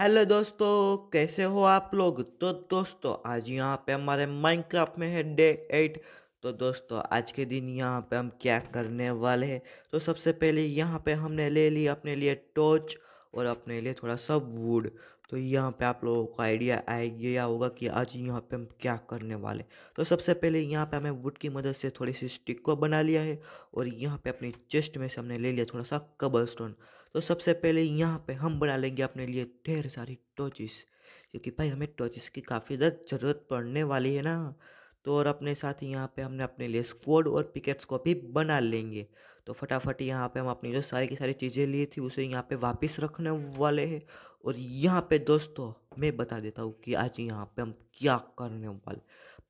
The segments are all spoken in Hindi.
हेलो दोस्तों कैसे हो आप लोग तो दोस्तों आज यहाँ पे हमारे माइनक्राफ्ट में है डे एट तो दोस्तों आज के दिन यहाँ पे हम क्या करने वाले हैं तो सबसे पहले यहाँ पे हमने ले ली अपने लिए टॉर्च और अपने लिए थोड़ा सा वुड तो यहाँ पे आप लोगों को आइडिया आइडिया होगा कि आज यहाँ पे हम क्या करने वाले तो सबसे पहले यहाँ पे हमें वुड की मदद से थोड़ी सी स्टिक को बना लिया है और यहाँ पे अपने चेस्ट में से हमने ले लिया थोड़ा सा कबल स्टोन तो सबसे पहले यहाँ पे हम बना लेंगे अपने लिए ढेर सारी टॉचिस क्योंकि भाई हमें टॉचिस की काफ़ी ज़्यादा ज़रूरत पड़ने वाली है ना तो और अपने साथ ही यहाँ पे हमने अपने लिए स्क्वाड और पिकेट्स को भी बना लेंगे तो फटाफट यहाँ पे हम अपनी जो सारी की सारी चीज़ें ली थी उसे यहाँ पे वापस रखने वाले हैं और यहाँ पे दोस्तों मैं बता देता हूँ कि आज यहाँ पे हम क्या करने वाले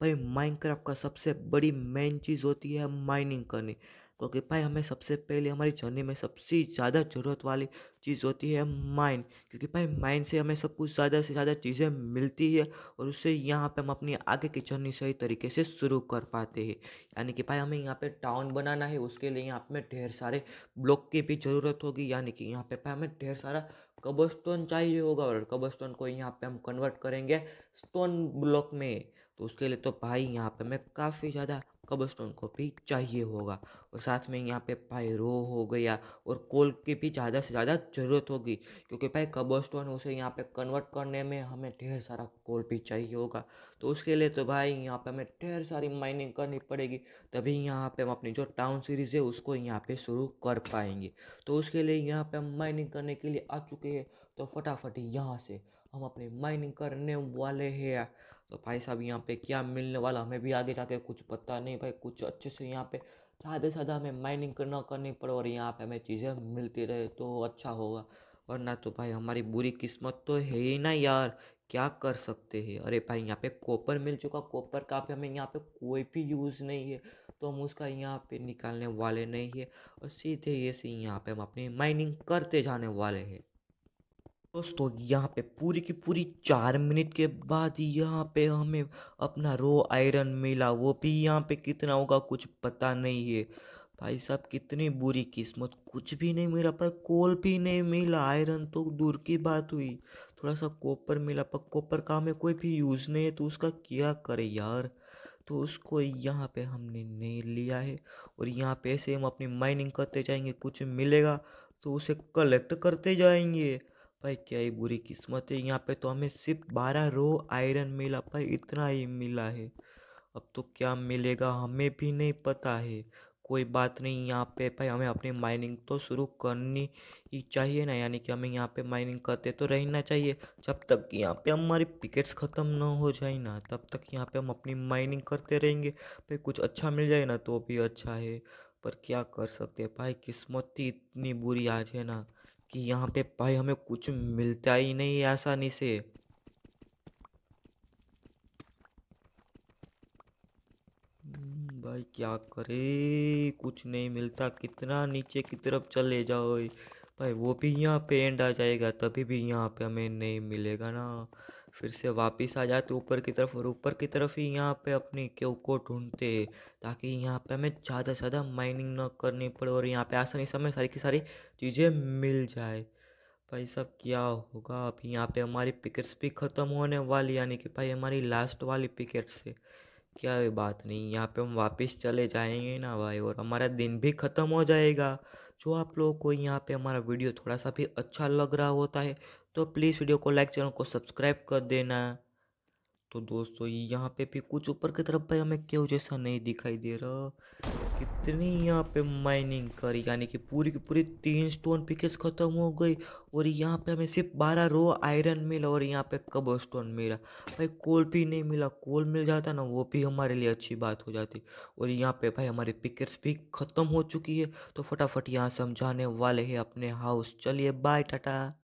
भाई माइनक्राफ्ट का सबसे बड़ी मेन चीज़ होती है माइनिंग करनी क्योंकि भाई हमें सबसे पहले हमारी जर्नी में सबसे ज़्यादा ज़रूरत वाली चीज़ होती है माइंड क्योंकि भाई माइंड से हमें सब कुछ ज़्यादा से ज़्यादा चीज़ें मिलती है और उससे यहाँ पे हम अपनी आगे की जर्नी सही तरीके से शुरू कर पाते हैं यानी कि भाई हमें यहाँ पे टाउन बनाना है उसके लिए यहाँ पे ढेर सारे ब्लॉक की भी ज़रूरत होगी यानी कि यहाँ पे भाई हमें ढेर सारा कबर स्टोन चाहिए होगा और कबर स्टोन को यहाँ पे हम कन्वर्ट करेंगे स्टोन ब्लॉक में तो उसके लिए तो भाई यहाँ पे हमें काफ़ी ज़्यादा कबरस्टोन को भी चाहिए होगा और साथ में यहाँ पे पायरो हो गया और कोल की भी ज़्यादा से ज़्यादा ज़रूरत होगी क्योंकि भाई स्टोन उसे यहाँ पे कन्वर्ट करने में हमें ढेर सारा कोल भी चाहिए होगा तो उसके लिए तो भाई यहाँ पे हमें ढेर सारी माइनिंग करनी पड़ेगी तभी यहाँ पे हम अपनी जो टाउन सीरीज़ है उसको यहाँ पर शुरू कर पाएंगे तो उसके लिए यहाँ पर हम माइनिंग करने के लिए आ चुके हैं तो फटाफट यहाँ से हम अपनी माइनिंग करने वाले हैं तो भाई साहब यहाँ पे क्या मिलने वाला हमें भी आगे जाके कुछ पता नहीं भाई कुछ अच्छे से यहाँ पे ज़्यादा से ज़्यादा हमें माइनिंग करना करनी पड़े और यहाँ पे हमें चीज़ें मिलती रहे तो अच्छा होगा वरना तो भाई हमारी बुरी किस्मत तो है ही ना यार क्या कर सकते हैं अरे भाई यहाँ पे कॉपर मिल चुका कॉपर का भी हमें यहाँ पे कोई भी यूज़ नहीं है तो हम उसका यहाँ पे निकालने वाले नहीं है और सीधे ये से यहाँ पे हम अपनी माइनिंग करते जाने वाले हैं दोस्तों यहाँ पे पूरी की पूरी चार मिनट के बाद यहाँ पे हमें अपना रो आयरन मिला वो भी यहाँ पे कितना होगा कुछ पता नहीं है भाई साहब कितनी बुरी किस्मत कुछ भी नहीं मिला पर कोल भी नहीं मिला आयरन तो दूर की बात हुई थोड़ा सा कॉपर मिला पर कॉपर का हमें कोई भी यूज़ नहीं है तो उसका क्या करे यार तो उसको यहाँ पे हमने नहीं लिया है और यहाँ पे ऐसे हम अपनी माइनिंग करते जाएंगे कुछ मिलेगा तो उसे कलेक्ट करते जाएंगे भाई क्या ही बुरी किस्मत है यहाँ पे तो हमें सिर्फ बारह रो आयरन मिला भाई इतना ही मिला है अब तो क्या मिलेगा हमें भी नहीं पता है कोई बात नहीं यहाँ पे भाई हमें अपनी माइनिंग तो शुरू करनी ही चाहिए ना यानी कि हमें यहाँ पे माइनिंग करते तो रहना चाहिए जब तक यहाँ पे हमारी पिकेट्स ख़त्म ना हो जाए ना तब तक यहाँ पे हम अपनी माइनिंग करते रहेंगे भाई कुछ अच्छा मिल जाए ना तो भी अच्छा है पर क्या कर सकते भाई किस्मत ही इतनी बुरी आज है ना कि यहाँ पे भाई हमें कुछ मिलता ही नहीं आसानी से हम्म, भाई क्या करे कुछ नहीं मिलता कितना नीचे की तरफ चले जाओ भाई वो भी यहाँ पे एंड आ जाएगा तभी भी यहाँ पे हमें नहीं मिलेगा ना फिर से वापस आ जाते ऊपर की तरफ और ऊपर की तरफ ही यहाँ पे अपनी केव को ढूंढते ताकि यहाँ पे हमें ज़्यादा से ज़्यादा माइनिंग ना करनी पड़े और यहाँ पे आसानी से हमें सारी की सारी चीज़ें मिल जाए भाई सब क्या होगा अभी यहाँ पे हमारी पिकेट्स भी ख़त्म होने वाली यानी कि भाई हमारी लास्ट वाली पिकेट्स से क्या बात नहीं यहाँ पे हम वापस चले जाएंगे ना भाई और हमारा दिन भी ख़त्म हो जाएगा जो आप लोगों को यहाँ पे हमारा वीडियो थोड़ा सा भी अच्छा लग रहा होता है तो प्लीज़ वीडियो को लाइक चैनल को सब्सक्राइब कर देना तो दोस्तों यहाँ पे भी कुछ ऊपर की तरफ भाई हमें क्यों जैसा नहीं दिखाई दे रहा कितनी यहाँ पे माइनिंग करी यानी कि पूरी की पूरी तीन स्टोन पिकेस खत्म हो गई और यहाँ पे हमें सिर्फ बारह रो आयरन मिला और यहाँ पे कब स्टोन मिला भाई कोल भी नहीं मिला कोल मिल जाता ना वो भी हमारे लिए अच्छी बात हो जाती और यहाँ पे भाई हमारे पिकेट्स भी ख़त्म हो चुकी है तो फटाफट यहाँ समझाने वाले हैं अपने हाउस चलिए बाय टाटा